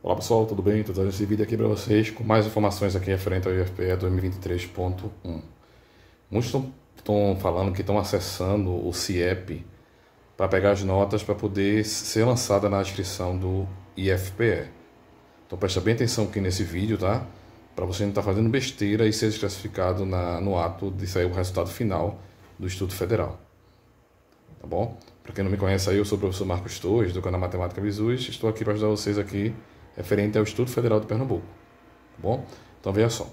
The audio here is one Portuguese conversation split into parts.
Olá pessoal, tudo bem? Estou trazendo esse vídeo aqui para vocês com mais informações aqui referente ao IFPE 2023.1. Muitos estão falando que estão acessando o CIEP para pegar as notas para poder ser lançada na inscrição do IFPE. Então presta bem atenção aqui nesse vídeo, tá? Para você não estar tá fazendo besteira e ser desclassificado na, no ato de sair o resultado final do Instituto Federal. Tá bom? Para quem não me conhece aí, eu sou o professor Marcos Torres, do canal Matemática Visus. Estou aqui para ajudar vocês aqui referente ao Instituto Federal de Pernambuco. Tá bom? Então veja só.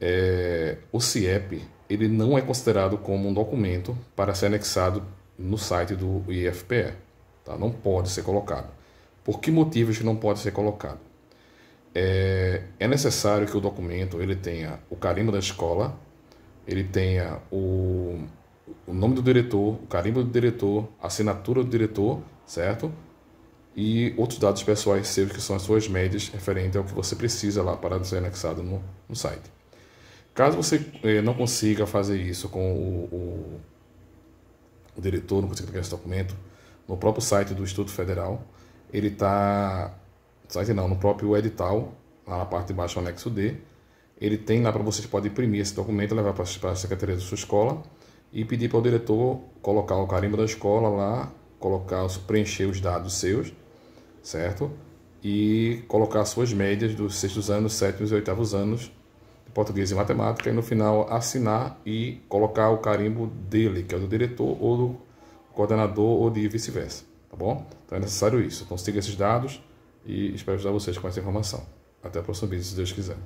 É, o CIEP ele não é considerado como um documento para ser anexado no site do IFPE. Tá? Não pode ser colocado. Por que motivos não pode ser colocado? É, é necessário que o documento ele tenha o carimbo da escola, ele tenha o, o nome do diretor, o carimbo do diretor, a assinatura do diretor, certo? e outros dados pessoais seus, que são as suas médias, referente ao que você precisa lá para ser anexado no, no site. Caso você eh, não consiga fazer isso com o, o, o diretor, não consiga pegar esse documento, no próprio site do Instituto Federal, ele está. Site não, no próprio edital, lá na parte de baixo, anexo D, ele tem lá para você podem imprimir esse documento, levar para a secretaria da sua escola e pedir para o diretor colocar o carimbo da escola lá, colocar, preencher os dados seus certo? E colocar suas médias dos sextos anos, sétimos e oitavos anos de português e matemática e no final assinar e colocar o carimbo dele, que é do diretor ou do coordenador ou de vice-versa, tá bom? Então é necessário isso. Então siga esses dados e espero ajudar vocês com essa informação. Até o próximo vídeo, se Deus quiser.